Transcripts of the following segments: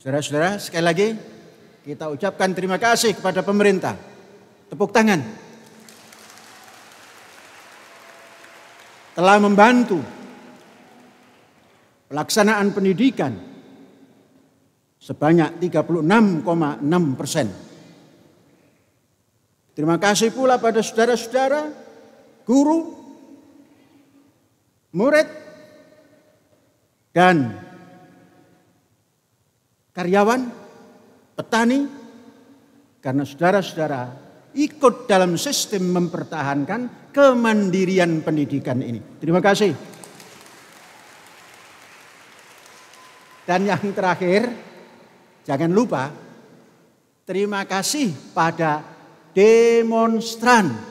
Saudara-saudara, sekali lagi kita ucapkan terima kasih kepada pemerintah. Tepuk tangan. Telah membantu pelaksanaan pendidikan sebanyak 36,6 persen. Terima kasih pula pada saudara-saudara, guru, murid, dan karyawan, petani, karena saudara-saudara ikut dalam sistem mempertahankan kemandirian pendidikan ini. Terima kasih. Dan yang terakhir, jangan lupa terima kasih pada demonstran.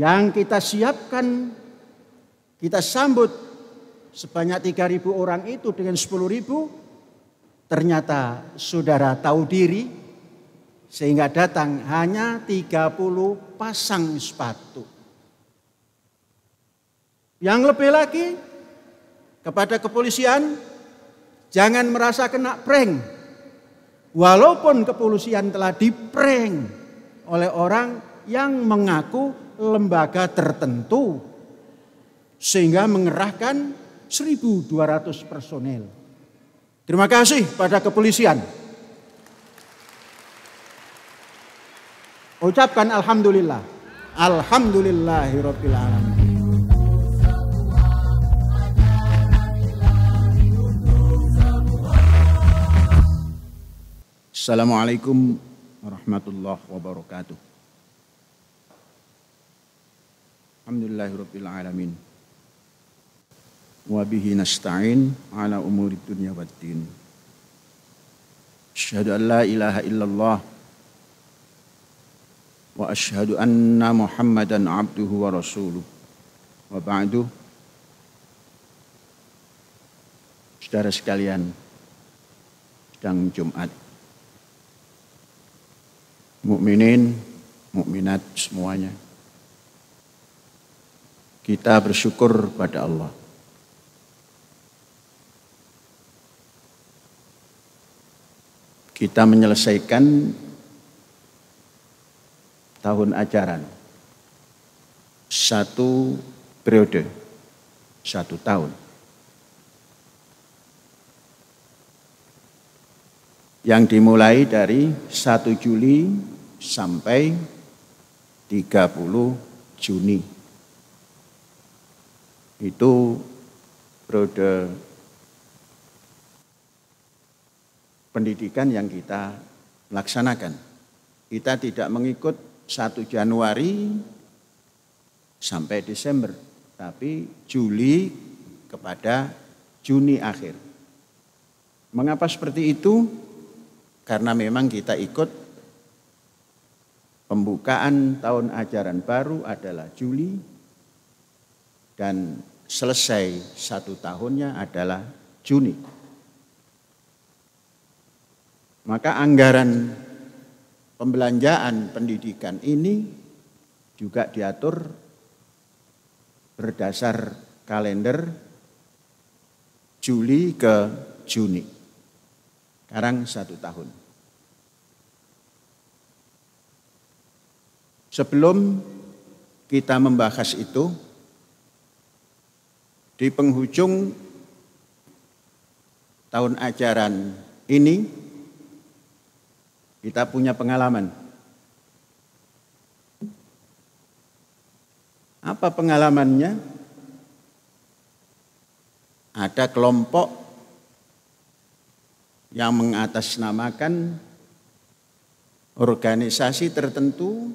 Yang kita siapkan, kita sambut sebanyak 3.000 orang itu dengan 10.000 ternyata saudara tahu diri sehingga datang hanya 30 pasang sepatu. Yang lebih lagi kepada kepolisian jangan merasa kena prank. Walaupun kepolisian telah diprank oleh orang yang mengaku lembaga tertentu sehingga mengerahkan 1.200 personel. Terima kasih pada kepolisian. Ucapkan Alhamdulillah. Alhamdulillahirrohmanirrohim. Assalamualaikum warahmatullahi wabarakatuh. Alhamdulillahirrohmanirrohim wa bihi nasta'in ala umuri dunya waddin. Asyhadu an la ilaha illallah wa asyhadu anna Muhammadan abduhu wa rasuluh. Wa ba'du. Saudara sekalian, sedang Jumat. Mukminin, mukminat semuanya. Kita bersyukur pada Allah kita menyelesaikan tahun ajaran satu periode satu tahun. Yang dimulai dari 1 Juli sampai 30 Juni. Itu periode pendidikan yang kita laksanakan. Kita tidak mengikut 1 Januari sampai Desember, tapi Juli kepada Juni akhir. Mengapa seperti itu? Karena memang kita ikut pembukaan tahun ajaran baru adalah Juli dan selesai satu tahunnya adalah Juni. Maka anggaran pembelanjaan pendidikan ini juga diatur berdasar kalender Juli ke Juni. Sekarang satu tahun. Sebelum kita membahas itu, di penghujung tahun ajaran ini, kita punya pengalaman. Apa pengalamannya? Ada kelompok yang mengatasnamakan organisasi tertentu.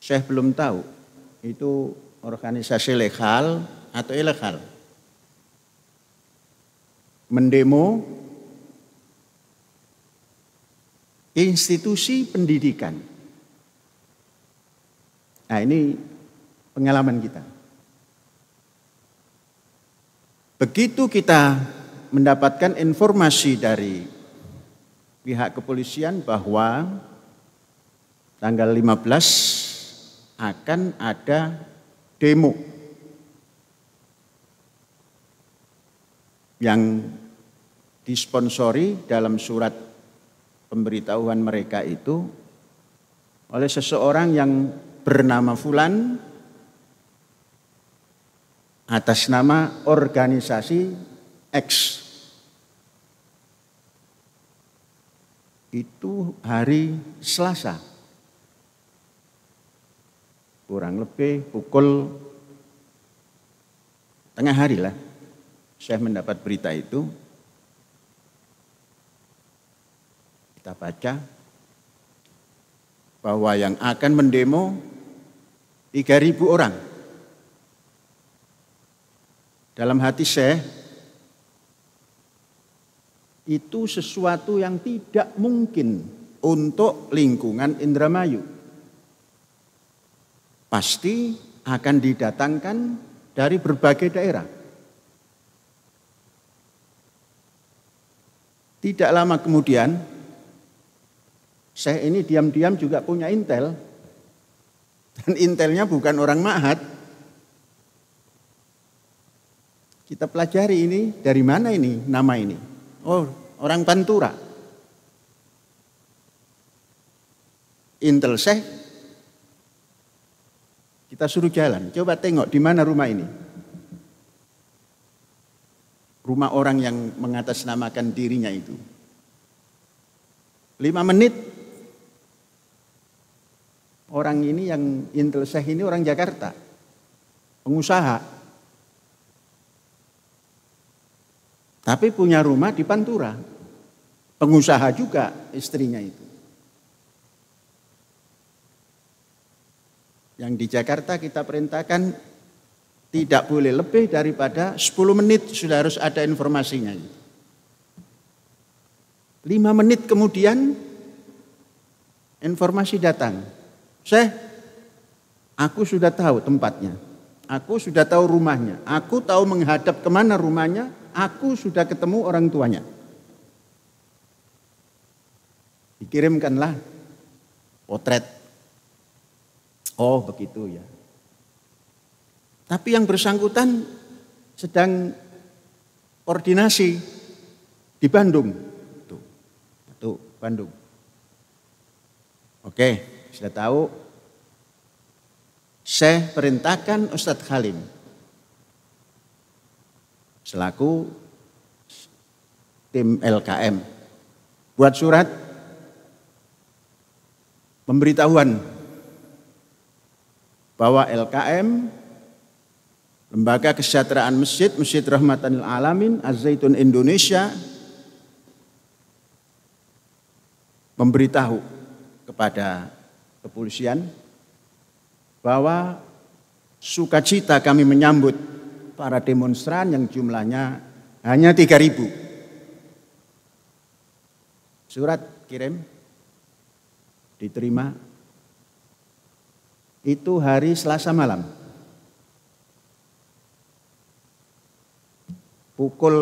Saya belum tahu itu organisasi legal atau ilegal. Mendemo institusi pendidikan. Nah, ini pengalaman kita. Begitu kita mendapatkan informasi dari pihak kepolisian bahwa tanggal 15 akan ada demo yang disponsori dalam surat pemberitahuan mereka itu oleh seseorang yang bernama Fulan atas nama organisasi X. Itu hari Selasa. Kurang lebih pukul tengah hari lah. Saya mendapat berita itu Kita baca bahwa yang akan mendemo 3.000 orang. Dalam hati saya, itu sesuatu yang tidak mungkin untuk lingkungan Indramayu. Pasti akan didatangkan dari berbagai daerah. Tidak lama kemudian, saya ini diam-diam juga punya intel. Dan intelnya bukan orang Mahat. Kita pelajari ini dari mana ini nama ini. Oh, orang Pantura. Intel Syekh. Kita suruh jalan. Coba tengok di mana rumah ini. Rumah orang yang mengatasnamakan dirinya itu. Lima menit orang ini yang Intel Syekh ini orang Jakarta. Pengusaha. Tapi punya rumah di Pantura. Pengusaha juga istrinya itu. Yang di Jakarta kita perintahkan tidak boleh lebih daripada 10 menit sudah harus ada informasinya. 5 menit kemudian informasi datang. Syekh, aku sudah tahu tempatnya. Aku sudah tahu rumahnya. Aku tahu menghadap kemana rumahnya. Aku sudah ketemu orang tuanya. Dikirimkanlah potret. Oh begitu ya. Tapi yang bersangkutan sedang koordinasi di Bandung. Tuh, tuh Bandung. Oke sudah tahu. Saya perintahkan Ustadz Halim selaku tim LKM buat surat pemberitahuan bahwa LKM Lembaga Kesejahteraan Masjid Masjid Rahmatanil Alamin az Indonesia memberitahu kepada kepolisian bahwa sukacita kami menyambut para demonstran yang jumlahnya hanya 3000. Surat kirim diterima itu hari Selasa malam. Pukul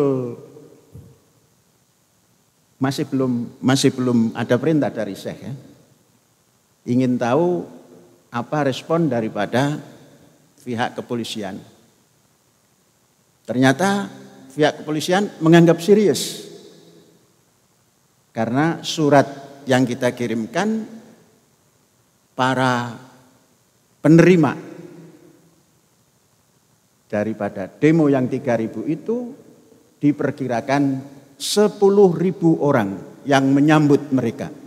masih belum masih belum ada perintah dari Syekh ya ingin tahu apa respon daripada pihak kepolisian. Ternyata pihak kepolisian menganggap serius karena surat yang kita kirimkan para penerima daripada demo yang 3000 itu diperkirakan 10.000 orang yang menyambut mereka.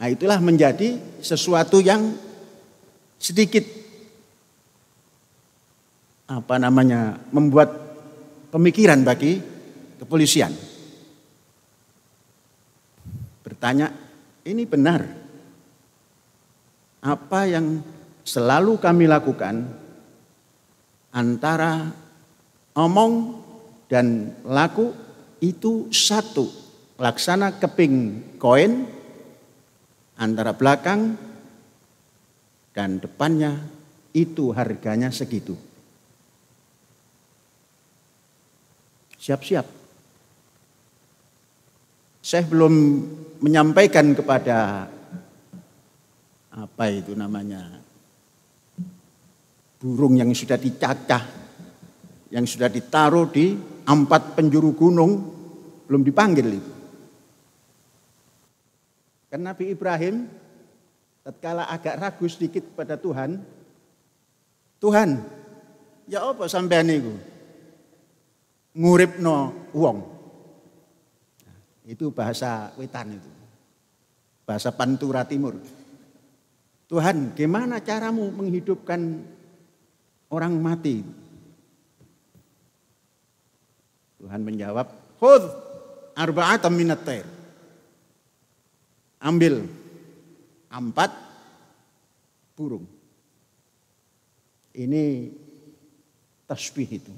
Nah itulah menjadi sesuatu yang sedikit apa namanya membuat pemikiran bagi kepolisian. Bertanya, ini benar. Apa yang selalu kami lakukan antara omong dan laku itu satu. Laksana keping koin antara belakang dan depannya itu harganya segitu. Siap-siap. Saya belum menyampaikan kepada apa itu namanya burung yang sudah dicacah, yang sudah ditaruh di empat penjuru gunung belum dipanggil itu. Karena Nabi Ibrahim tatkala agak ragu sedikit kepada Tuhan, Tuhan, ya apa sampean niku? Nguripno wong. uang. itu bahasa wetan itu. Bahasa Pantura Timur. Tuhan, gimana caramu menghidupkan orang mati? Tuhan menjawab, "Khudz arbaatam minat tair." ambil empat burung. Ini tasbih itu.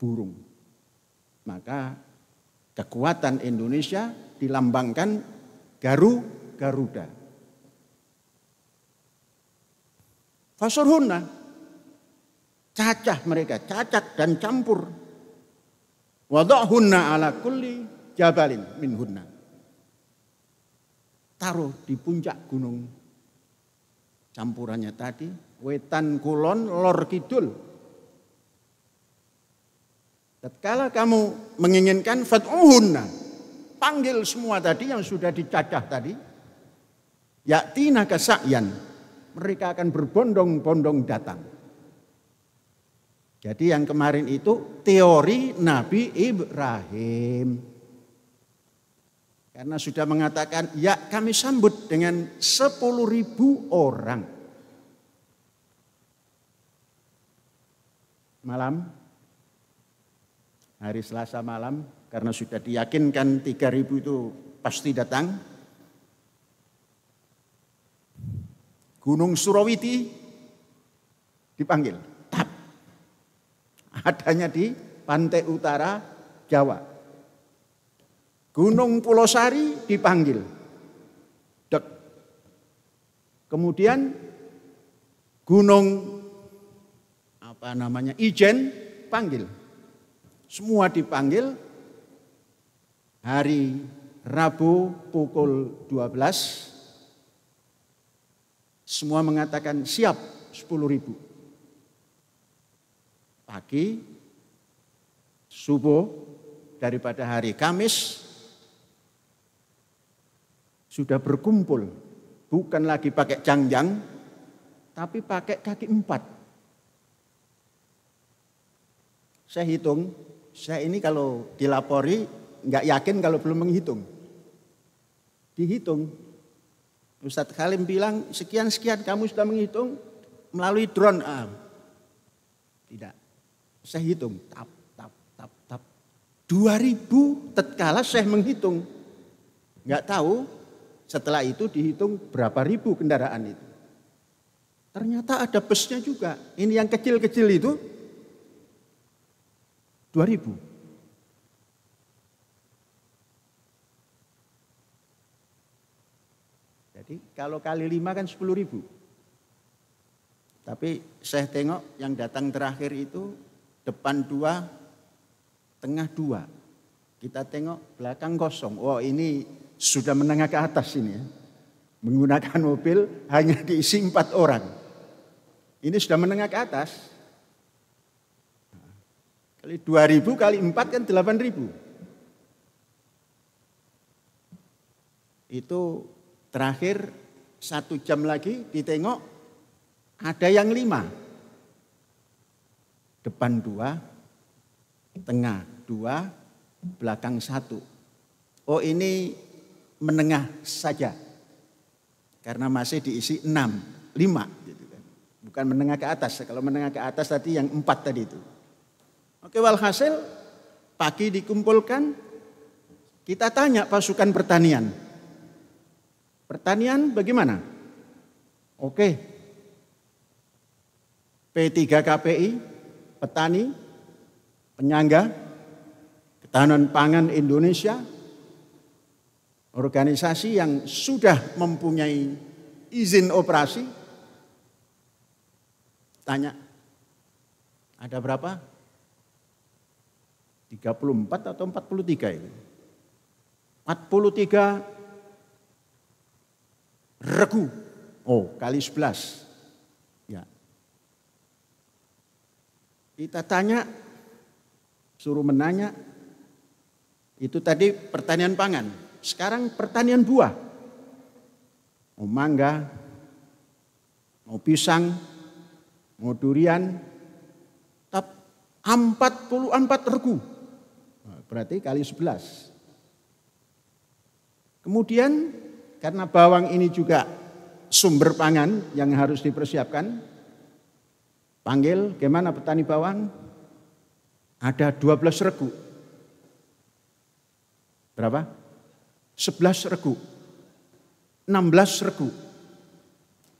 Burung. Maka kekuatan Indonesia dilambangkan garu garuda. Fasurhuna cacah mereka, cacat dan campur. Wadahuna ala kulli jabalin minhunna taruh di puncak gunung campurannya tadi wetan kulon lor kidul tatkala kamu menginginkan fatuhunna panggil semua tadi yang sudah dicacah tadi yaktina kesakian mereka akan berbondong-bondong datang jadi yang kemarin itu teori Nabi Ibrahim karena sudah mengatakan, ya kami sambut dengan sepuluh ribu orang. Malam, hari Selasa malam, karena sudah diyakinkan 3000 itu pasti datang. Gunung Surawiti dipanggil, tap. Adanya di pantai utara Jawa. Gunung Pulau Sari dipanggil. Dek. Kemudian Gunung apa namanya Ijen panggil. Semua dipanggil hari Rabu pukul 12 semua mengatakan siap 10 ribu. Pagi, subuh, daripada hari Kamis sudah berkumpul. Bukan lagi pakai cangjang, tapi pakai kaki empat. Saya hitung, saya ini kalau dilapori nggak yakin kalau belum menghitung. Dihitung. Ustadz Khalim bilang sekian-sekian kamu sudah menghitung melalui drone. Ah, tidak. Saya hitung. Tap, tap, tap, tap. 2000 tetkala saya menghitung. Nggak tahu setelah itu dihitung berapa ribu kendaraan itu. Ternyata ada busnya juga. Ini yang kecil-kecil itu 2000. Jadi kalau kali lima kan sepuluh ribu. Tapi saya tengok yang datang terakhir itu depan dua, tengah dua. Kita tengok belakang kosong. Oh ini sudah menengah ke atas ini ya. Menggunakan mobil hanya diisi empat orang. Ini sudah menengah ke atas. Kali dua ribu kali empat kan delapan ribu Itu terakhir satu jam lagi ditengok ada yang lima. Depan dua, tengah dua, belakang satu. Oh ini menengah saja. Karena masih diisi enam, lima. Gitu kan. Bukan menengah ke atas. Kalau menengah ke atas tadi yang empat tadi itu. Oke walhasil pagi dikumpulkan. Kita tanya pasukan pertanian. Pertanian bagaimana? Oke. P3 KPI, petani, penyangga, ketahanan pangan Indonesia, Organisasi yang sudah mempunyai izin operasi, tanya, ada berapa? 34 atau 43 puluh 43 regu. Oh, kali 11. Ya. Kita tanya, suruh menanya, itu tadi pertanian pangan. Sekarang pertanian buah. Mau mangga, mau pisang, mau durian, tap 44 regu. Berarti kali 11. Kemudian karena bawang ini juga sumber pangan yang harus dipersiapkan, panggil gimana petani bawang? Ada 12 regu. Berapa? 11 regu. belas regu.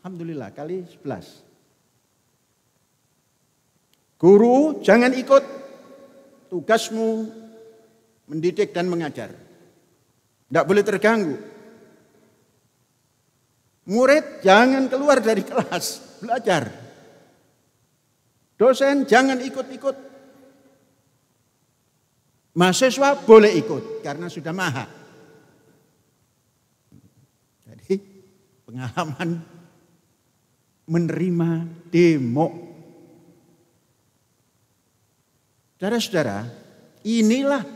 Alhamdulillah kali sebelas. Guru jangan ikut tugasmu mendidik dan mengajar. Tidak boleh terganggu. Murid jangan keluar dari kelas, belajar. Dosen jangan ikut-ikut. Mahasiswa boleh ikut karena sudah maha. Pengalaman menerima demo. Saudara-saudara, inilah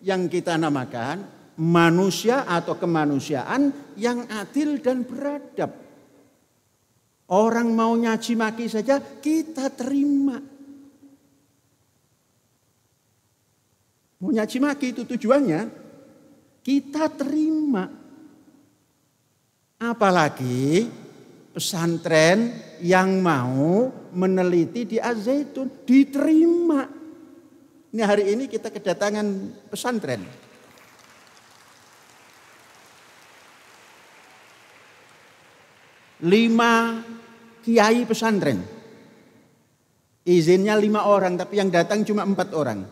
yang kita namakan manusia atau kemanusiaan yang adil dan beradab. Orang mau nyaci maki saja kita terima. Mau nyaci maki itu tujuannya kita terima. Apalagi pesantren yang mau meneliti di Az-Zaitun diterima. Ini hari ini kita kedatangan pesantren. Lima kiai pesantren. Izinnya lima orang, tapi yang datang cuma empat orang.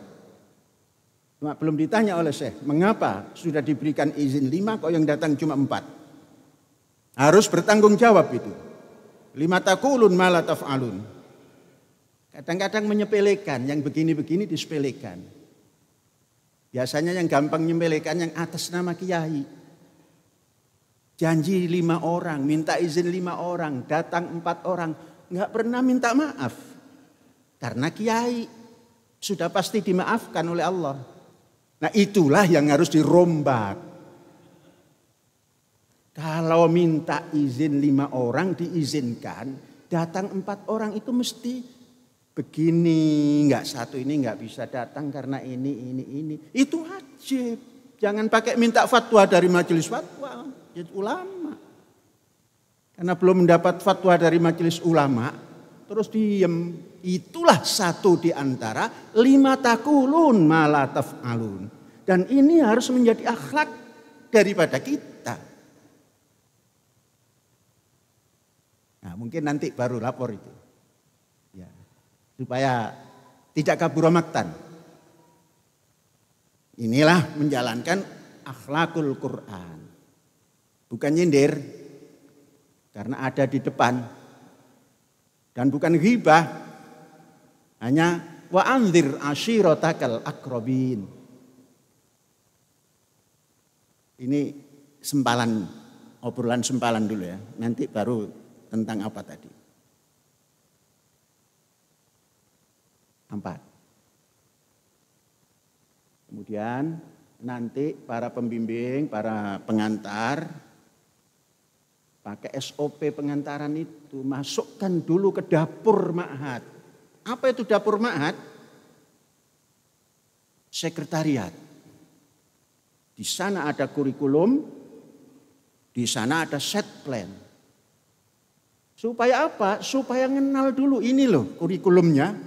Cuma belum ditanya oleh saya, mengapa sudah diberikan izin lima kok yang datang cuma empat? Harus bertanggung jawab itu. Lima takulun mala alun. Kadang-kadang menyepelekan, yang begini-begini disepelekan. Biasanya yang gampang menyepelekan yang atas nama kiai. Janji lima orang, minta izin lima orang, datang empat orang. Enggak pernah minta maaf. Karena kiai sudah pasti dimaafkan oleh Allah. Nah itulah yang harus dirombak. Kalau minta izin lima orang diizinkan, datang empat orang itu mesti begini, Enggak satu ini enggak bisa datang karena ini, ini, ini. Itu wajib. Jangan pakai minta fatwa dari majelis fatwa, ya ulama. Karena belum mendapat fatwa dari majelis ulama, terus diem. Itulah satu di antara lima takulun malataf alun. Dan ini harus menjadi akhlak daripada kita. Nah, mungkin nanti baru lapor itu. Ya. Supaya tidak kabur maktan. Inilah menjalankan akhlakul Quran. Bukan nyindir karena ada di depan dan bukan ghibah hanya wa anzir ashirotakal akrobin. Ini sempalan, obrolan sempalan dulu ya. Nanti baru tentang apa tadi? Empat. Kemudian nanti para pembimbing, para pengantar pakai SOP pengantaran itu masukkan dulu ke dapur ma'had. Apa itu dapur ma'had? Sekretariat. Di sana ada kurikulum, di sana ada set plan Supaya apa? Supaya kenal dulu ini loh kurikulumnya.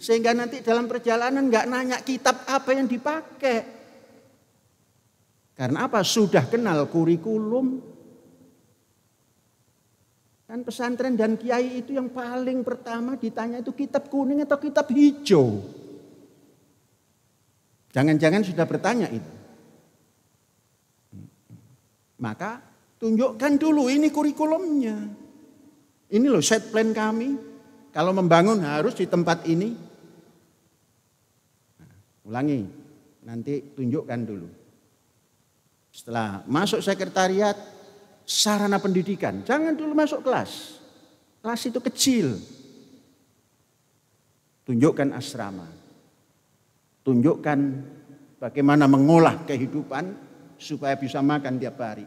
Sehingga nanti dalam perjalanan nggak nanya kitab apa yang dipakai. Karena apa? Sudah kenal kurikulum. Kan pesantren dan kiai itu yang paling pertama ditanya itu kitab kuning atau kitab hijau. Jangan-jangan sudah bertanya itu. Maka tunjukkan dulu ini kurikulumnya. Ini loh set plan kami. Kalau membangun harus di tempat ini. Nah, ulangi, nanti tunjukkan dulu. Setelah masuk sekretariat, sarana pendidikan. Jangan dulu masuk kelas. Kelas itu kecil. Tunjukkan asrama. Tunjukkan bagaimana mengolah kehidupan supaya bisa makan tiap hari.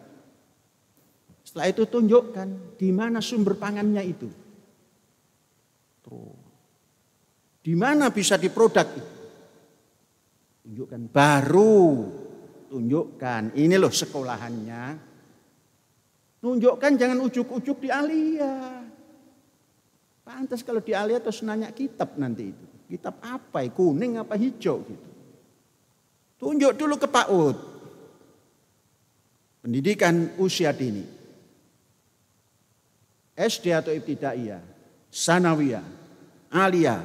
Setelah itu tunjukkan di mana sumber pangannya itu. Di mana bisa diproduk itu? Tunjukkan baru. Tunjukkan ini loh sekolahannya. Tunjukkan jangan ujuk-ujuk di alia. Pantas kalau di alia terus nanya kitab nanti itu. Kitab apa? Kuning apa hijau gitu. Tunjuk dulu ke Pak Ud. Pendidikan usia dini. SD atau ibtidaiyah, sanawiyah, alia,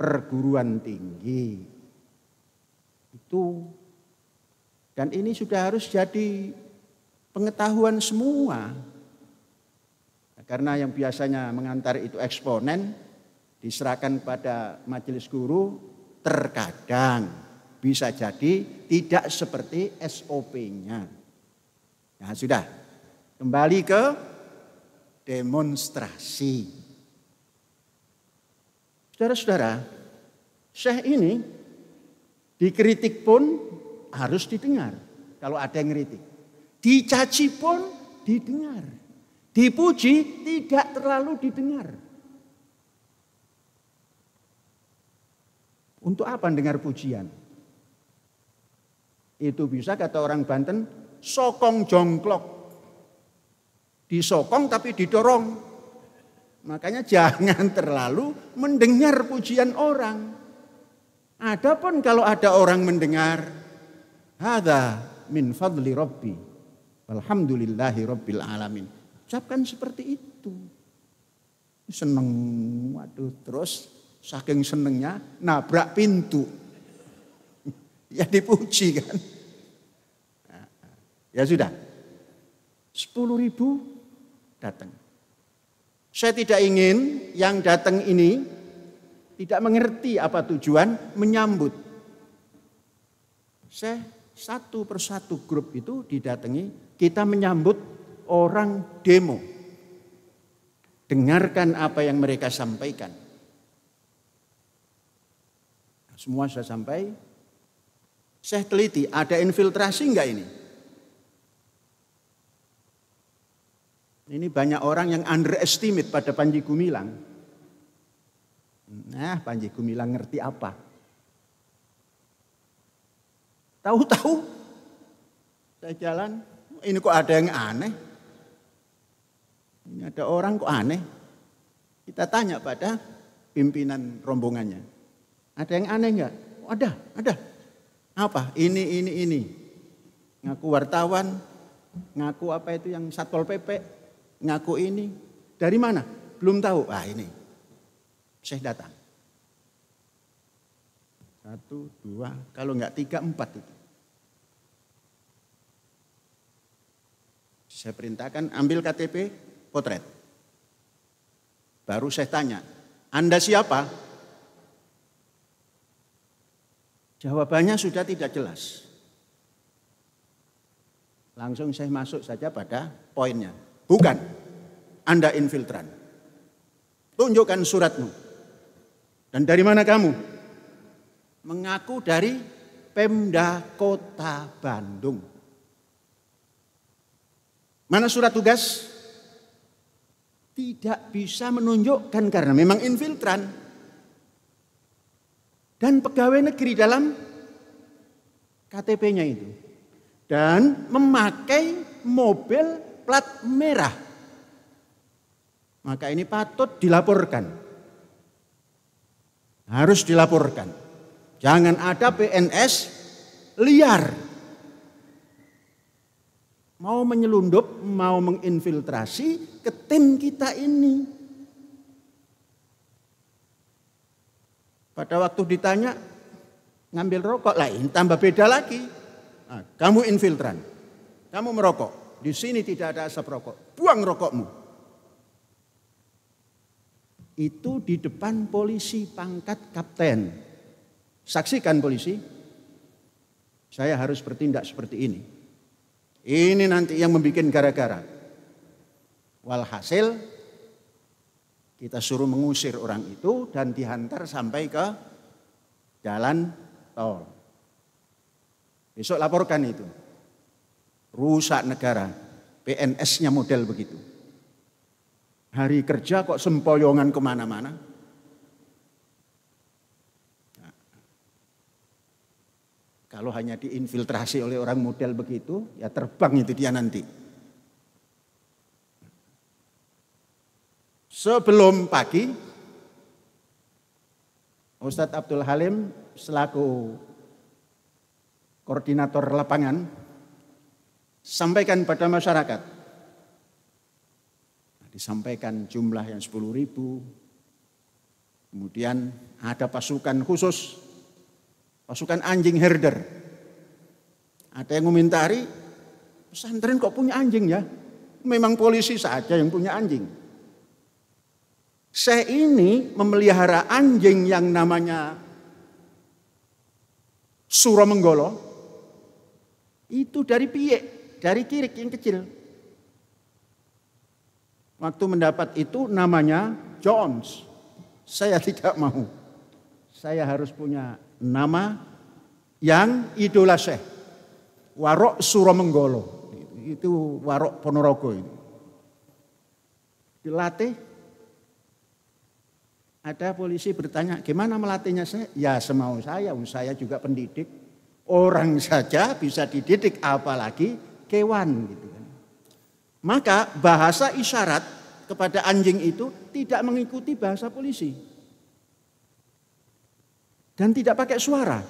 perguruan tinggi. Itu dan ini sudah harus jadi pengetahuan semua. Nah, karena yang biasanya mengantar itu eksponen diserahkan pada majelis guru terkadang bisa jadi tidak seperti SOP-nya. Nah, sudah. Kembali ke demonstrasi. Saudara-saudara, Syekh ini dikritik pun harus didengar. Kalau ada yang ngeritik. Dicaci pun didengar. Dipuji tidak terlalu didengar. Untuk apa dengar pujian? Itu bisa kata orang Banten, sokong jongklok disokong tapi didorong. Makanya jangan terlalu mendengar pujian orang. Adapun kalau ada orang mendengar, hada min fadli rabbi. Alhamdulillahi rabbil alamin. Ucapkan seperti itu. Seneng, waduh terus saking senengnya nabrak pintu. Ya dipuji kan. Ya, ya sudah. Sepuluh ribu datang. Saya tidak ingin yang datang ini tidak mengerti apa tujuan menyambut. Saya satu persatu grup itu didatangi, kita menyambut orang demo. Dengarkan apa yang mereka sampaikan. Semua saya sampai, saya teliti, ada infiltrasi enggak ini? Ini banyak orang yang underestimate pada Panji Gumilang. Nah, Panji Gumilang ngerti apa? Tahu-tahu saya jalan, ini kok ada yang aneh? Ini ada orang kok aneh? Kita tanya pada pimpinan rombongannya. Ada yang aneh enggak? Oh, ada, ada. Apa? Ini, ini, ini. Ngaku wartawan, ngaku apa itu yang Satpol PP, ngaku ini. Dari mana? Belum tahu. Ah ini, saya datang. Satu, dua, kalau enggak tiga, empat itu. Saya perintahkan ambil KTP, potret. Baru saya tanya, Anda siapa? Jawabannya sudah tidak jelas. Langsung saya masuk saja pada poinnya. Bukan. Anda infiltran. Tunjukkan suratmu. Dan dari mana kamu? Mengaku dari Pemda Kota Bandung. Mana surat tugas? Tidak bisa menunjukkan karena memang infiltran. Dan pegawai negeri dalam KTP-nya itu. Dan memakai mobil plat merah. Maka ini patut dilaporkan. Harus dilaporkan. Jangan ada PNS liar. Mau menyelundup, mau menginfiltrasi ke tim kita ini. Pada waktu ditanya, ngambil rokok lain, tambah beda lagi. Nah, kamu infiltran, kamu merokok. Di sini tidak ada asap rokok. Buang rokokmu. Itu di depan polisi pangkat kapten. Saksikan polisi. Saya harus bertindak seperti ini. Ini nanti yang membuat gara-gara. Walhasil kita suruh mengusir orang itu dan dihantar sampai ke jalan tol. Besok laporkan itu rusak negara. PNS-nya model begitu. Hari kerja kok sempoyongan kemana-mana. kalau hanya diinfiltrasi oleh orang model begitu, ya terbang itu dia nanti. Sebelum pagi, Ustadz Abdul Halim selaku koordinator lapangan Sampaikan pada masyarakat. Nah, disampaikan jumlah yang 10 ribu. Kemudian ada pasukan khusus. Pasukan anjing herder. Ada yang ngomentari, pesantren kok punya anjing ya? Memang polisi saja yang punya anjing. Saya ini memelihara anjing yang namanya Menggolo. Itu dari piyek dari kirik yang kecil. Waktu mendapat itu namanya Jones. Saya tidak mau. Saya harus punya nama yang idola Syekh. Warok Suramenggolo Itu Warok Ponorogo ini. Dilatih. Ada polisi bertanya, gimana melatihnya saya? Ya semau saya, saya juga pendidik. Orang saja bisa dididik, apalagi kewan gitu kan. Maka bahasa isyarat kepada anjing itu tidak mengikuti bahasa polisi. Dan tidak pakai suara.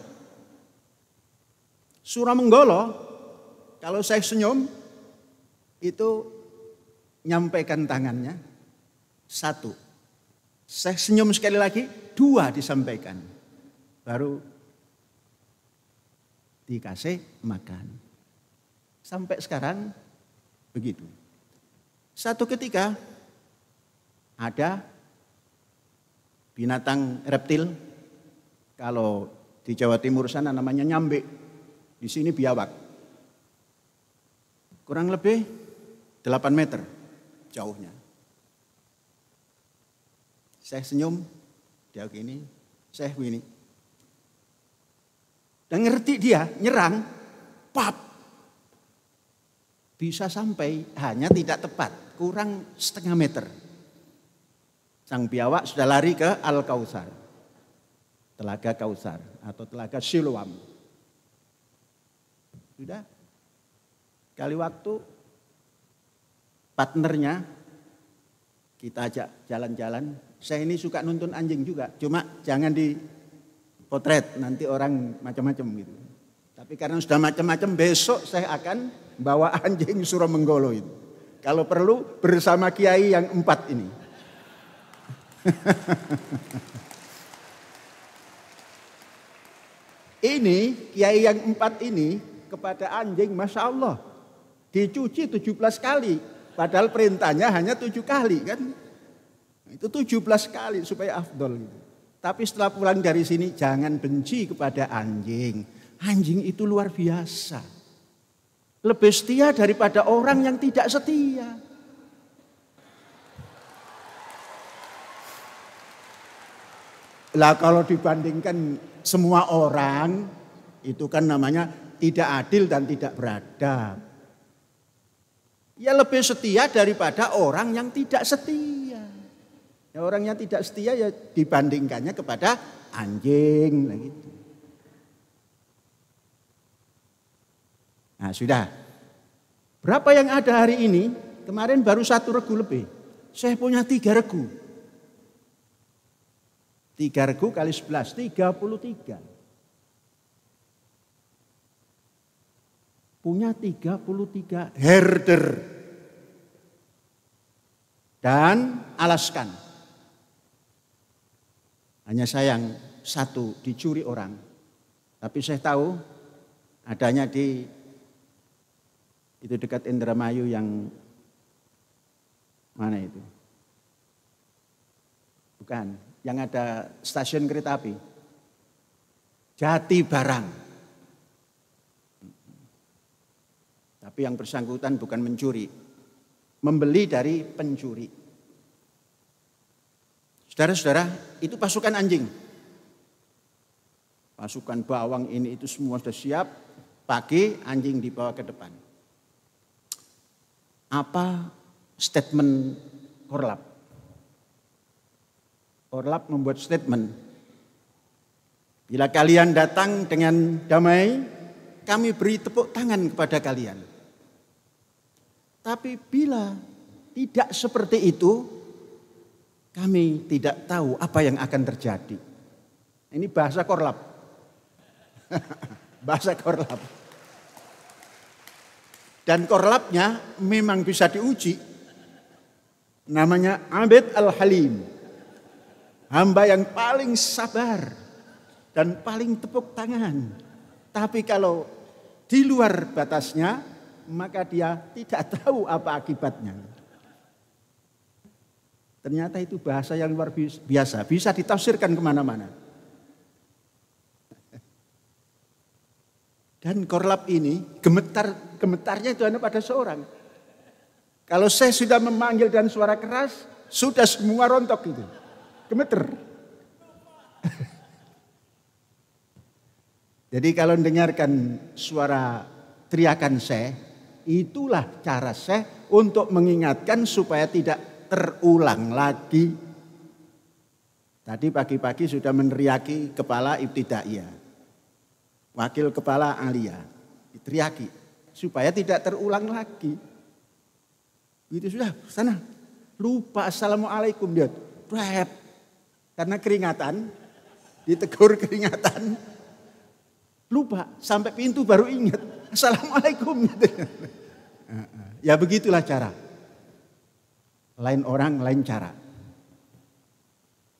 Surah Menggolo, kalau saya senyum, itu nyampaikan tangannya, satu. Saya senyum sekali lagi, dua disampaikan. Baru dikasih makan sampai sekarang begitu. Satu ketika ada binatang reptil kalau di Jawa Timur sana namanya nyambe. Di sini biawak. Kurang lebih 8 meter jauhnya. Saya senyum, dia gini, saya begini. Dan ngerti dia, nyerang, pap bisa sampai hanya tidak tepat, kurang setengah meter. Sang biawak sudah lari ke Al-Kausar, telaga Kausar atau telaga siluam. Sudah, kali waktu partnernya kita ajak jalan-jalan. Saya ini suka nuntun anjing juga, cuma jangan di potret nanti orang macam-macam gitu. Tapi karena sudah macam-macam besok saya akan bawa anjing suruh menggolo itu. Kalau perlu bersama kiai yang empat ini. ini kiai yang empat ini kepada anjing Masya Allah. Dicuci 17 kali. Padahal perintahnya hanya tujuh kali kan. Itu 17 kali supaya afdol gitu. Tapi setelah pulang dari sini jangan benci kepada anjing. Anjing itu luar biasa lebih setia daripada orang yang tidak setia. Lah kalau dibandingkan semua orang itu kan namanya tidak adil dan tidak beradab. Ya lebih setia daripada orang yang tidak setia. Ya orang yang tidak setia ya dibandingkannya kepada anjing nah gitu. Nah, sudah. Berapa yang ada hari ini? Kemarin baru satu regu lebih. Saya punya tiga regu. Tiga regu kali sebelas, tiga puluh tiga. Punya tiga puluh tiga herder. Dan alaskan. Hanya sayang satu dicuri orang. Tapi saya tahu adanya di itu dekat Indramayu yang mana itu? Bukan, yang ada stasiun kereta api. Jati barang. Tapi yang bersangkutan bukan mencuri. Membeli dari pencuri. Saudara-saudara, itu pasukan anjing. Pasukan bawang ini itu semua sudah siap. Pagi anjing dibawa ke depan apa statement Korlap. Korlap membuat statement, bila kalian datang dengan damai, kami beri tepuk tangan kepada kalian. Tapi bila tidak seperti itu, kami tidak tahu apa yang akan terjadi. Ini bahasa korlap. bahasa korlap. Dan korlapnya memang bisa diuji. Namanya Abed Al-Halim. Hamba yang paling sabar dan paling tepuk tangan. Tapi kalau di luar batasnya, maka dia tidak tahu apa akibatnya. Ternyata itu bahasa yang luar biasa, bisa ditafsirkan kemana-mana. Dan korlap ini gemetar gemetarnya itu hanya pada seorang. Kalau saya sudah memanggil dan suara keras, sudah semua rontok itu. Gemeter. Jadi kalau mendengarkan suara teriakan saya, itulah cara saya untuk mengingatkan supaya tidak terulang lagi. Tadi pagi-pagi sudah meneriaki kepala ibtidaiyah wakil kepala alia diteriaki supaya tidak terulang lagi. Itu sudah sana lupa assalamualaikum dia Rep. karena keringatan ditegur keringatan lupa sampai pintu baru ingat assalamualaikum gitu. ya begitulah cara lain orang lain cara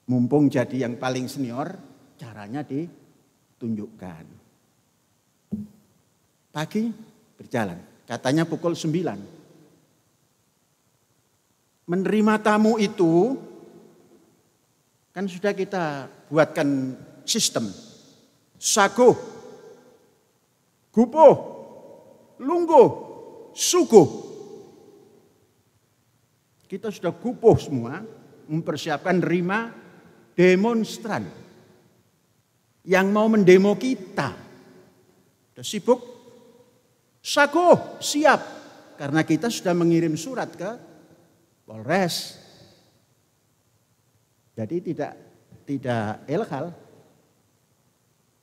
mumpung jadi yang paling senior caranya ditunjukkan Pagi berjalan, katanya pukul 9. Menerima tamu itu kan sudah kita buatkan sistem. Sago, gupo, lunggo, suku. Kita sudah kupuh semua mempersiapkan rima demonstran yang mau mendemo kita. Sudah sibuk Sago, siap. Karena kita sudah mengirim surat ke Polres. Jadi tidak tidak elkal.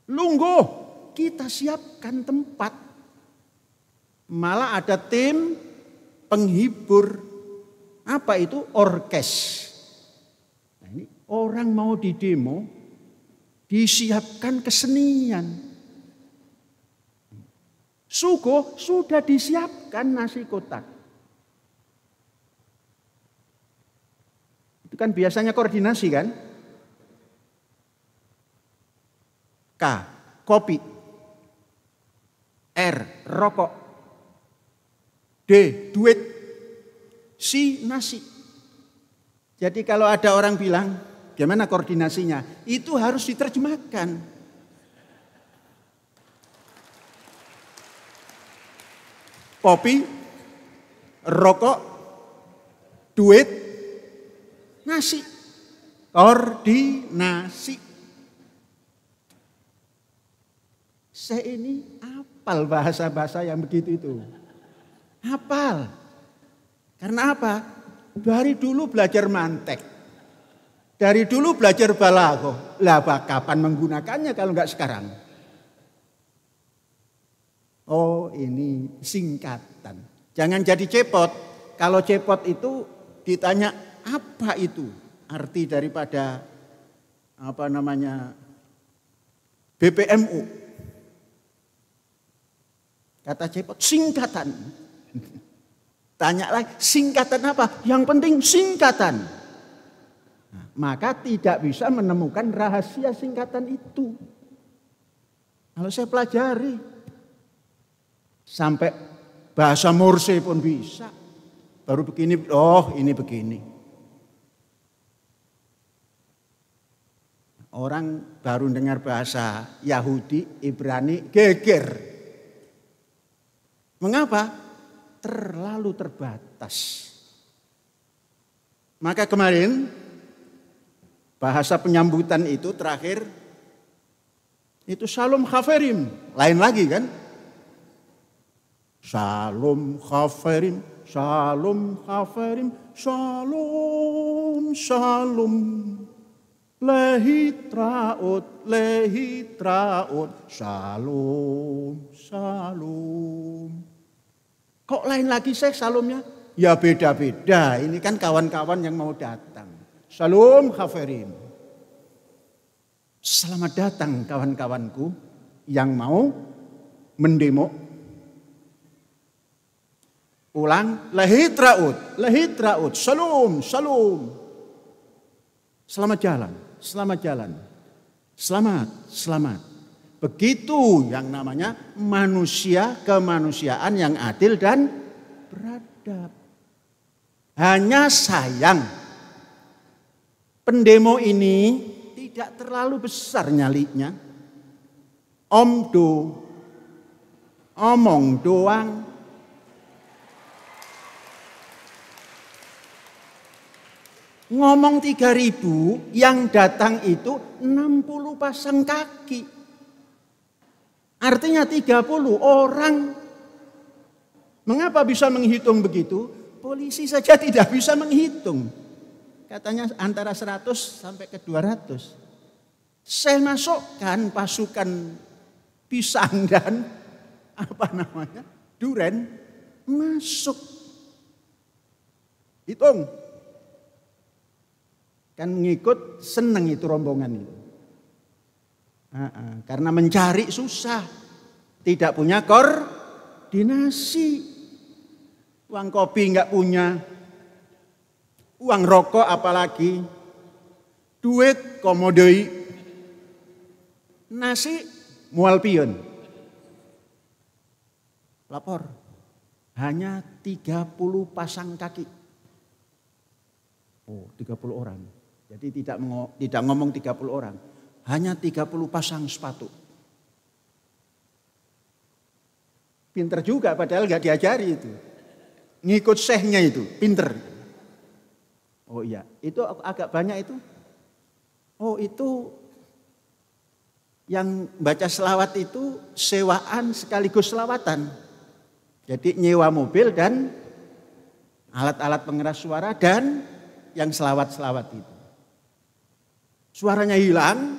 Lungguh, kita siapkan tempat. Malah ada tim penghibur. Apa itu? Orkes. Nah ini orang mau di demo, disiapkan kesenian. Sugo sudah disiapkan nasi kotak. Itu kan biasanya koordinasi kan? K, kopi. R, rokok. D, duit. C, nasi. Jadi kalau ada orang bilang, gimana koordinasinya? Itu harus diterjemahkan. kopi, rokok, duit, nasi. Koordinasi. Saya ini apal bahasa-bahasa yang begitu itu. Apal. Karena apa? Dari dulu belajar mantek. Dari dulu belajar balago. Lah kapan menggunakannya kalau enggak sekarang? Oh ini singkatan. Jangan jadi cepot. Kalau cepot itu ditanya apa itu arti daripada apa namanya BPMU. Kata cepot singkatan. Tanya lagi singkatan apa? Yang penting singkatan. maka tidak bisa menemukan rahasia singkatan itu. Kalau saya pelajari, Sampai bahasa Morse pun bisa. Baru begini, oh ini begini. Orang baru dengar bahasa Yahudi, Ibrani, geger. Mengapa? Terlalu terbatas. Maka kemarin bahasa penyambutan itu terakhir itu Shalom Haverim. Lain lagi kan? Shalom Haferim, Shalom Haferim, Shalom, Shalom. lehi traot, lehi traot, Shalom, Shalom. Kok lain lagi saya salomnya? Ya beda-beda, ini kan kawan-kawan yang mau datang. Shalom Haferim. Selamat datang kawan-kawanku yang mau mendemo Ulang, lahit raut, lahit raut, shalom, shalom. Selamat jalan, selamat jalan. Selamat, selamat. Begitu yang namanya manusia kemanusiaan yang adil dan beradab. Hanya sayang pendemo ini tidak terlalu besar nyalinya. om do, omong doang, Ngomong 3000 yang datang itu 60 pasang kaki. Artinya 30 orang. Mengapa bisa menghitung begitu? Polisi saja tidak bisa menghitung. Katanya antara 100 sampai ke 200. Saya masukkan pasukan pisang dan apa namanya? duren masuk. Hitung kan ngikut seneng itu rombongan itu. karena mencari susah, tidak punya koordinasi, uang kopi nggak punya, uang rokok apalagi, duit komodoi, nasi mual pion. Lapor, hanya 30 pasang kaki. Oh, 30 orang. Jadi tidak tidak ngomong 30 orang, hanya 30 pasang sepatu. Pinter juga padahal nggak diajari itu. Ngikut sehnya itu, pinter. Oh iya, itu agak banyak itu. Oh itu yang baca selawat itu sewaan sekaligus selawatan. Jadi nyewa mobil dan alat-alat pengeras suara dan yang selawat-selawat itu. Suaranya hilang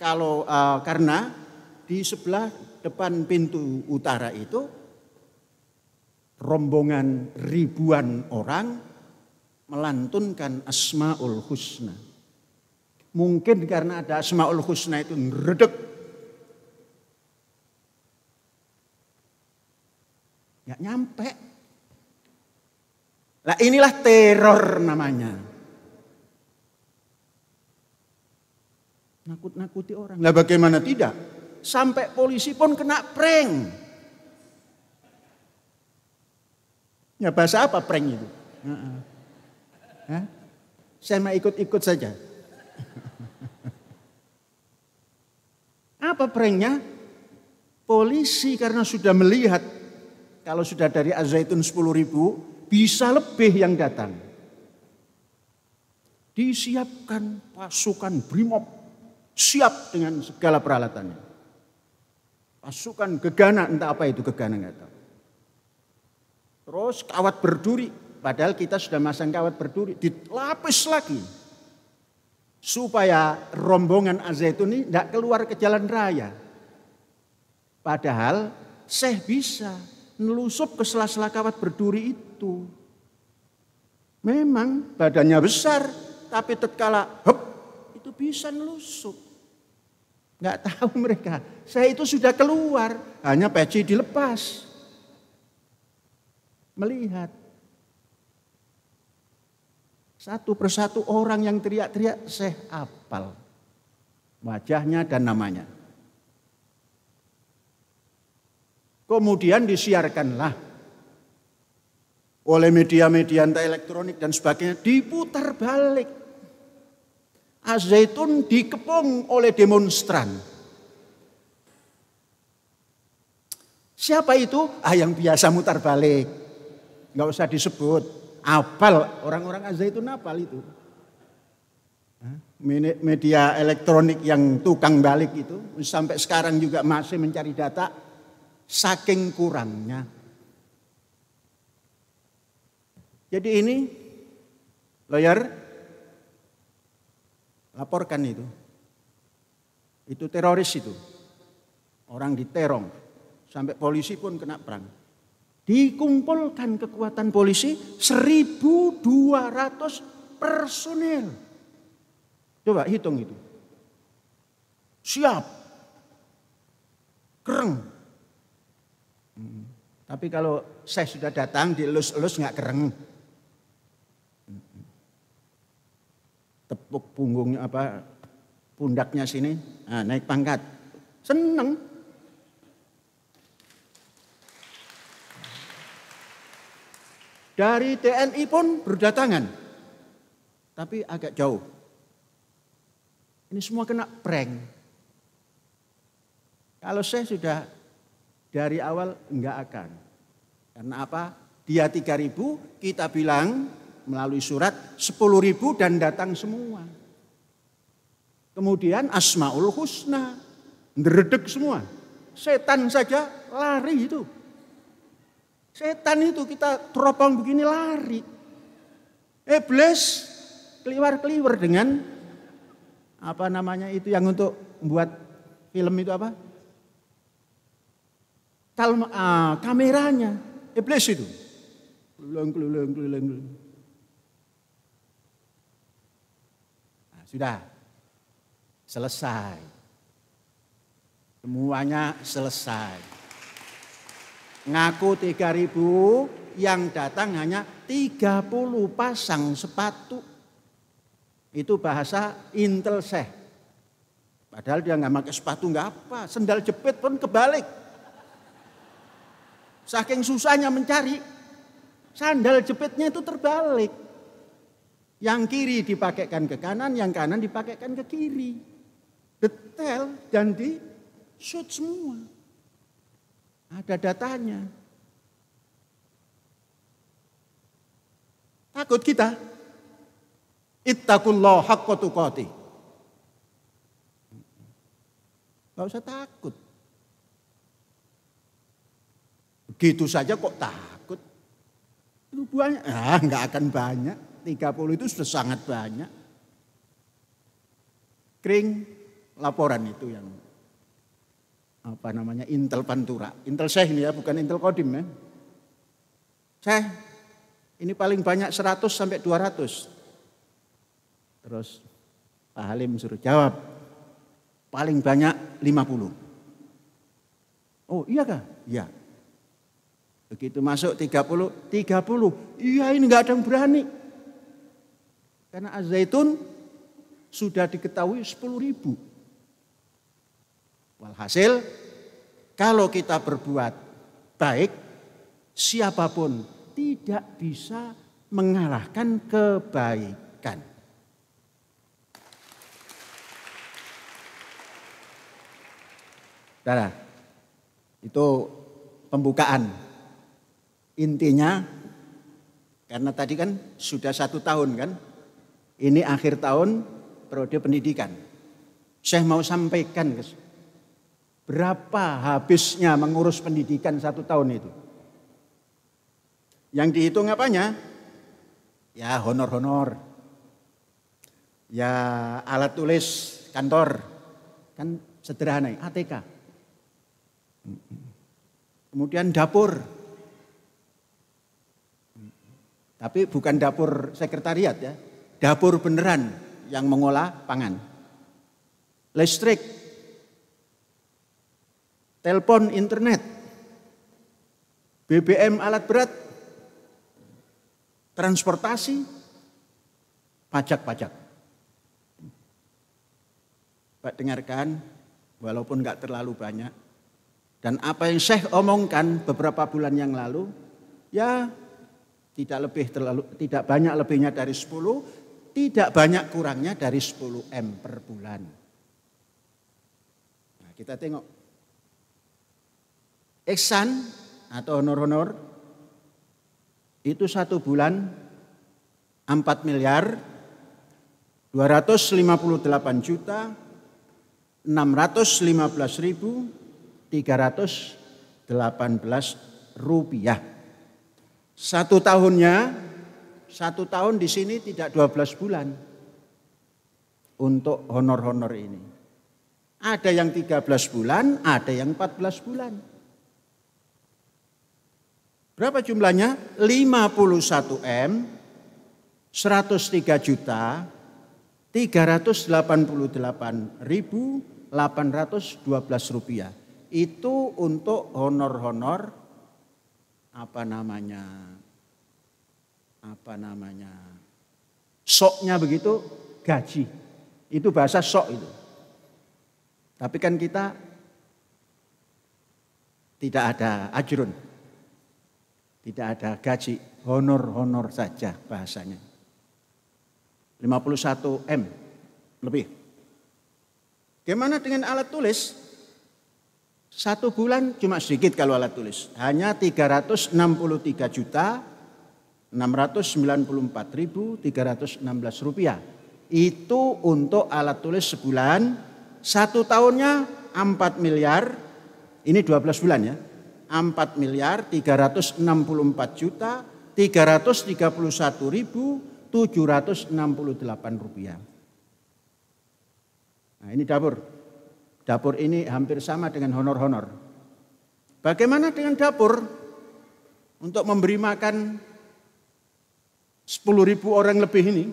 kalau uh, karena di sebelah depan pintu utara itu rombongan ribuan orang melantunkan Asmaul Husna. Mungkin karena ada Asmaul Husna itu ngeredek. Gak nyampe. Nah inilah teror namanya. Nakut-nakuti orang. Nah bagaimana tidak? Sampai polisi pun kena prank. Ya bahasa apa prank itu? Saya mau ikut-ikut saja. apa pranknya? Polisi karena sudah melihat kalau sudah dari Azaitun 10 ribu bisa lebih yang datang. Disiapkan pasukan brimob siap dengan segala peralatannya. Pasukan gegana, entah apa itu gegana, nggak tahu. Terus kawat berduri, padahal kita sudah masang kawat berduri, dilapis lagi. Supaya rombongan Azaitun ini tidak keluar ke jalan raya. Padahal Syekh bisa nelusup ke sela-sela kawat berduri itu. Memang badannya besar, tapi tatkala hep itu bisa nelusup. Nggak tahu mereka. Saya itu sudah keluar, hanya peci dilepas. Melihat. Satu persatu orang yang teriak-teriak, "Seh apal. Wajahnya dan namanya. Kemudian disiarkanlah oleh media-media elektronik dan sebagainya diputar balik Azaitun dikepung oleh demonstran. Siapa itu? Ah yang biasa mutar balik. Nggak usah disebut. Apal, orang-orang Azaitun apal itu. Media elektronik yang tukang balik itu sampai sekarang juga masih mencari data saking kurangnya. Jadi ini lawyer Laporkan itu. Itu teroris itu. Orang diterong. Sampai polisi pun kena perang. Dikumpulkan kekuatan polisi 1200 personil. Coba hitung itu. Siap. Kereng. Hmm. Tapi kalau saya sudah datang dielus-elus nggak kereng. tepuk punggungnya apa pundaknya sini, nah, naik pangkat. seneng Dari TNI pun berdatangan. Tapi agak jauh. Ini semua kena prank. Kalau saya sudah dari awal enggak akan. Karena apa? Dia 3000 kita bilang melalui surat 10 ribu dan datang semua. Kemudian Asmaul Husna, ngeredek semua. Setan saja lari itu. Setan itu kita teropong begini lari. Iblis keliwar-keliwar dengan apa namanya itu yang untuk membuat film itu apa? Kalma, ah, kameranya. Iblis itu. Kelulung, kelulung, kelulung, kelulung. Sudah. Selesai. Semuanya selesai. Ngaku 3000, yang datang hanya 30 pasang sepatu. Itu bahasa intel seh. Padahal dia nggak pakai sepatu nggak apa, sendal jepit pun kebalik. Saking susahnya mencari, sandal jepitnya itu terbalik. Yang kiri dipakaikan ke kanan, yang kanan dipakaikan ke kiri. Detail dan di shoot semua. Ada datanya. Takut kita. Ittaqullah haqqa tuqati. Gak usah takut. Begitu saja kok takut. Itu banyak. Ah, gak akan banyak. 30 itu sudah sangat banyak. Kering laporan itu yang apa namanya Intel Pantura. Intel Seh ini ya, bukan Intel Kodim ya. Seh, ini paling banyak 100 sampai 200. Terus Pak Halim suruh jawab, paling banyak 50. Oh iya kah? Iya. Begitu masuk 30, 30. Iya ini enggak ada yang berani. Karena az sudah diketahui 10 ribu. Walhasil, kalau kita berbuat baik, siapapun tidak bisa mengalahkan kebaikan. Saudara, itu pembukaan. Intinya, karena tadi kan sudah satu tahun kan, ini akhir tahun periode pendidikan. Saya mau sampaikan berapa habisnya mengurus pendidikan satu tahun itu. Yang dihitung apanya? Ya honor-honor. Ya alat tulis kantor. Kan sederhana, ATK. Kemudian dapur. Tapi bukan dapur sekretariat ya dapur beneran yang mengolah pangan. Listrik, telepon internet, BBM alat berat, transportasi, pajak-pajak. Pak dengarkan, walaupun nggak terlalu banyak. Dan apa yang Syekh omongkan beberapa bulan yang lalu, ya tidak lebih terlalu tidak banyak lebihnya dari 10 tidak banyak kurangnya dari 10 M per bulan. Nah, kita tengok. Eksan atau honor-honor itu satu bulan 4 miliar 258 juta 615 ribu 318 rupiah. Satu tahunnya satu tahun di sini tidak 12 bulan untuk honor-honor ini. Ada yang 13 bulan, ada yang 14 bulan. Berapa jumlahnya? 51 M, 103 juta, 388 ribu 812 rupiah. Itu untuk honor-honor apa namanya apa namanya soknya begitu gaji. Itu bahasa sok itu. Tapi kan kita tidak ada ajrun. Tidak ada gaji, honor-honor saja bahasanya. 51 M lebih. Gimana dengan alat tulis? Satu bulan cuma sedikit kalau alat tulis. Hanya 363 juta 694.316 rupiah. Itu untuk alat tulis sebulan, satu tahunnya 4 miliar, ini 12 bulan ya, 4 miliar 364 juta 331.768 ribu delapan rupiah. Nah ini dapur. Dapur ini hampir sama dengan honor-honor. Bagaimana dengan dapur? Untuk memberi makan 10 ribu orang lebih ini,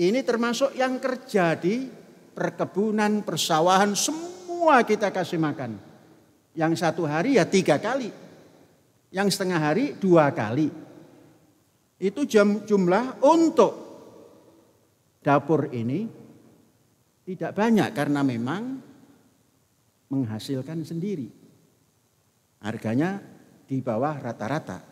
ini termasuk yang kerja di perkebunan, persawahan, semua kita kasih makan. Yang satu hari ya tiga kali, yang setengah hari dua kali. Itu jam jumlah untuk dapur ini tidak banyak karena memang menghasilkan sendiri. Harganya di bawah rata-rata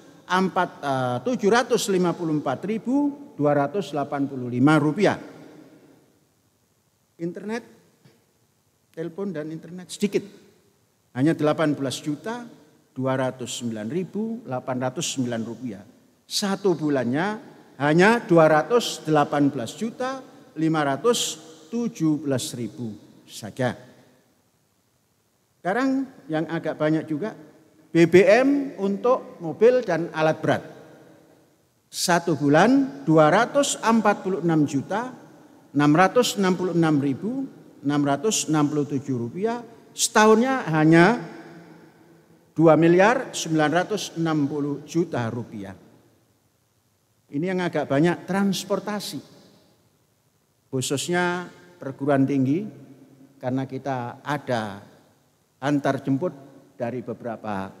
754.285 eh, rupiah. Internet, telepon dan internet sedikit. Hanya 18 juta 209.809 rupiah. Satu bulannya hanya 218 juta saja. Sekarang yang agak banyak juga BBM untuk mobil dan alat berat. Satu bulan 246 juta enam ribu tujuh rupiah setahunnya hanya 2 miliar 960 juta rupiah. Ini yang agak banyak transportasi. Khususnya perguruan tinggi karena kita ada antar jemput dari beberapa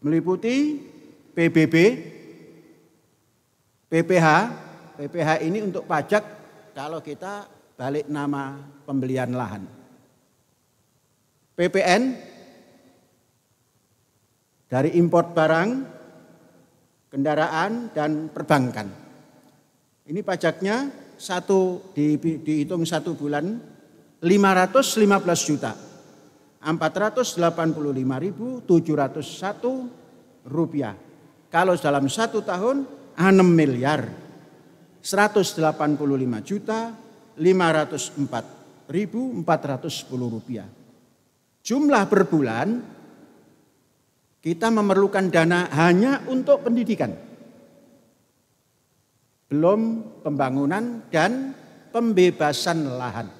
meliputi PBB, PPH, PPH ini untuk pajak kalau kita balik nama pembelian lahan. PPN dari import barang, kendaraan dan perbankan. Ini pajaknya satu di, dihitung satu bulan 515 juta. 485.701 rupiah. Kalau dalam satu tahun 6 miliar 185 juta 504.410 rupiah. Jumlah per bulan kita memerlukan dana hanya untuk pendidikan. Belum pembangunan dan pembebasan lahan.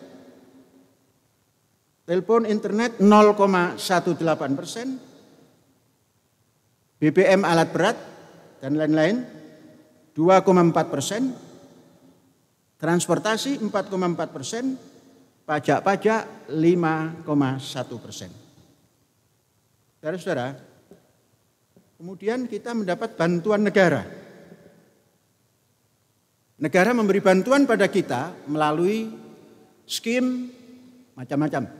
Telepon internet 0,18 persen. BBM alat berat dan lain-lain 2,4 persen. Transportasi 4,4 persen. Pajak-pajak 5,1 persen. Saudara-saudara, kemudian kita mendapat bantuan negara. Negara memberi bantuan pada kita melalui skim macam-macam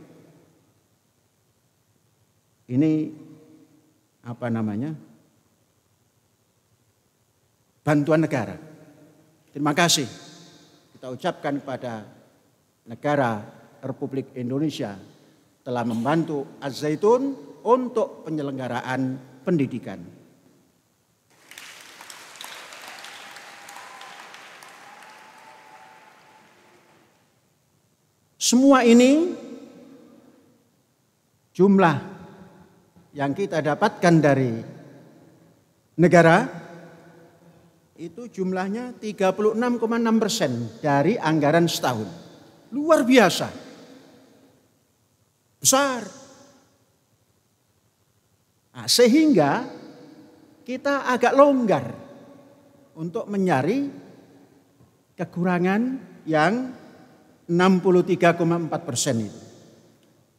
ini apa namanya? bantuan negara. Terima kasih kita ucapkan kepada negara Republik Indonesia telah membantu Az-Zaitun untuk penyelenggaraan pendidikan. Semua ini jumlah yang kita dapatkan dari negara itu jumlahnya 36,6 persen dari anggaran setahun. Luar biasa. Besar. Nah, sehingga kita agak longgar untuk mencari kekurangan yang 63,4 persen itu.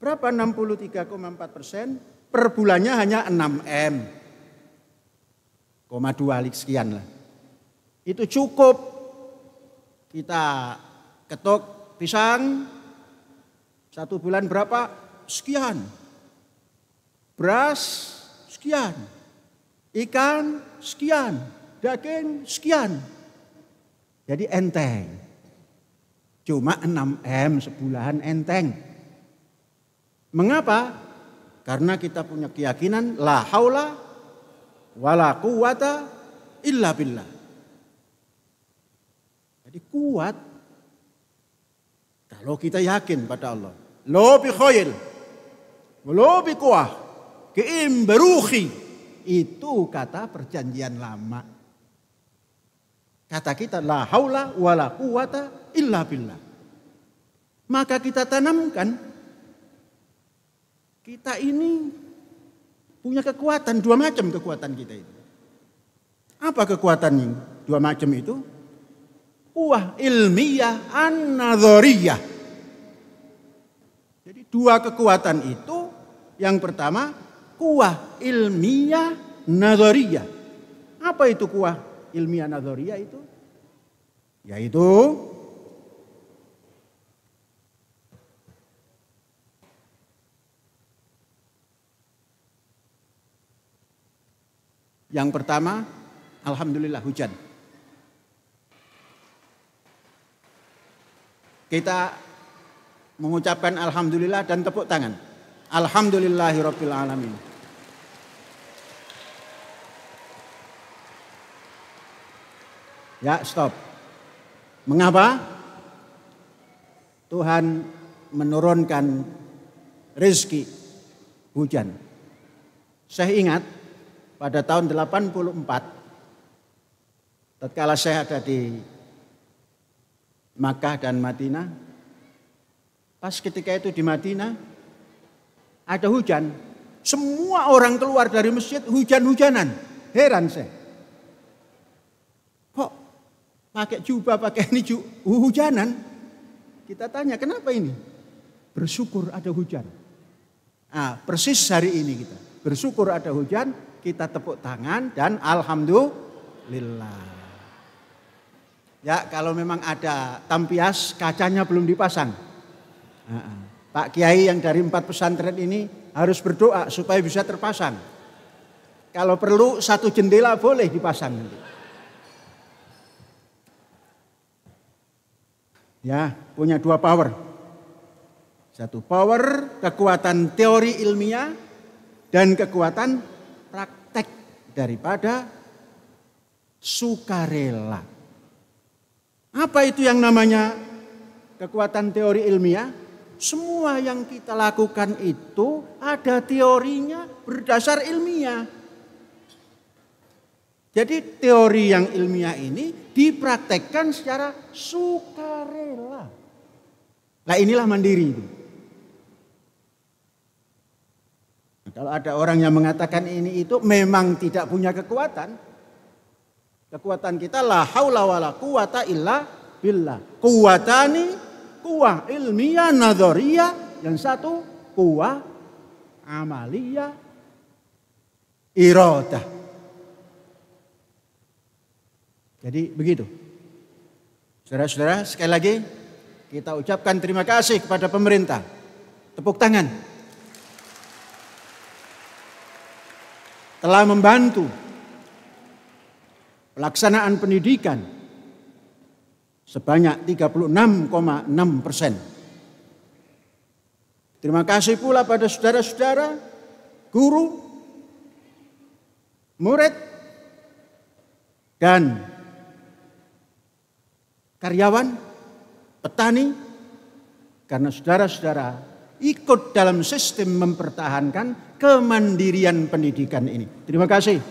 Berapa 63,4 persen? per bulannya hanya 6 M. Koma dua sekian lah. Itu cukup kita ketuk pisang satu bulan berapa? Sekian. Beras sekian. Ikan sekian. Daging sekian. Jadi enteng. Cuma 6 M sebulan enteng. Mengapa? Karena kita punya keyakinan la haula wala quwata illa billah. Jadi kuat kalau kita yakin pada Allah. Lo bi khair. Lo bi kuah. Keim Itu kata perjanjian lama. Kata kita la haula wala quwata illa billah. Maka kita tanamkan kita ini punya kekuatan, dua macam kekuatan kita itu. Apa kekuatan ini? Dua macam itu. Kuah ilmiah an Jadi dua kekuatan itu, yang pertama kuah ilmiah nazariyah. Apa itu kuah ilmiah nazariyah itu? Yaitu Yang pertama, alhamdulillah hujan. Kita mengucapkan alhamdulillah dan tepuk tangan. Alhamdulillahirabbil alamin. Ya, stop. Mengapa? Tuhan menurunkan rezeki hujan. Saya ingat pada tahun 84 tatkala saya ada di Makkah dan Madinah pas ketika itu di Madinah ada hujan semua orang keluar dari masjid hujan-hujanan heran saya kok pakai jubah pakai ini hujanan kita tanya kenapa ini bersyukur ada hujan nah, persis hari ini kita bersyukur ada hujan kita tepuk tangan dan alhamdulillah. Ya kalau memang ada tampias kacanya belum dipasang. Pak Kiai yang dari empat pesantren ini harus berdoa supaya bisa terpasang. Kalau perlu satu jendela boleh dipasang Ya, punya dua power. Satu power kekuatan teori ilmiah dan kekuatan daripada sukarela. Apa itu yang namanya kekuatan teori ilmiah? Semua yang kita lakukan itu ada teorinya berdasar ilmiah. Jadi teori yang ilmiah ini dipraktekkan secara sukarela. Nah inilah mandiri itu. Kalau ada orang yang mengatakan ini itu memang tidak punya kekuatan. Kekuatan kita la haula wala quwata illa billah. Kuwatani kuah ilmiah nadhariyah, yang satu kuah amaliyah irada. Jadi begitu. Saudara-saudara, sekali lagi kita ucapkan terima kasih kepada pemerintah. Tepuk tangan. telah membantu pelaksanaan pendidikan sebanyak 36,6 persen. Terima kasih pula pada saudara-saudara, guru, murid, dan karyawan, petani, karena saudara-saudara ikut dalam sistem mempertahankan kemandirian pendidikan ini. Terima kasih.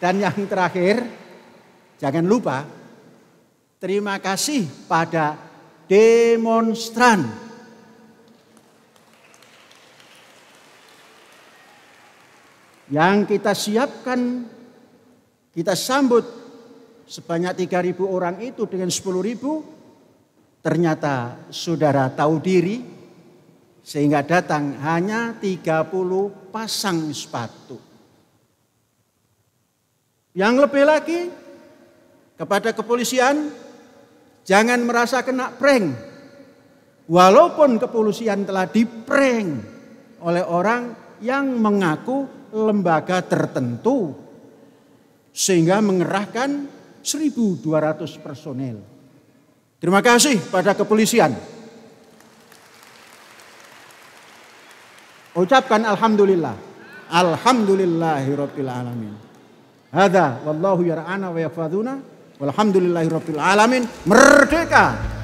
Dan yang terakhir, jangan lupa terima kasih pada demonstran. Yang kita siapkan, kita sambut sebanyak 3.000 orang itu dengan 10.000 Ternyata saudara tahu diri sehingga datang hanya 30 pasang sepatu. Yang lebih lagi kepada kepolisian jangan merasa kena prank. Walaupun kepolisian telah diprank oleh orang yang mengaku lembaga tertentu sehingga mengerahkan 1200 personel. Terima kasih pada kepolisian. Ucapkan alhamdulillah. Alhamdulillahirabbil alamin. Hada wallahu yar'ana wa yafaduna. Walhamdulillahirabbil alamin. Merdeka.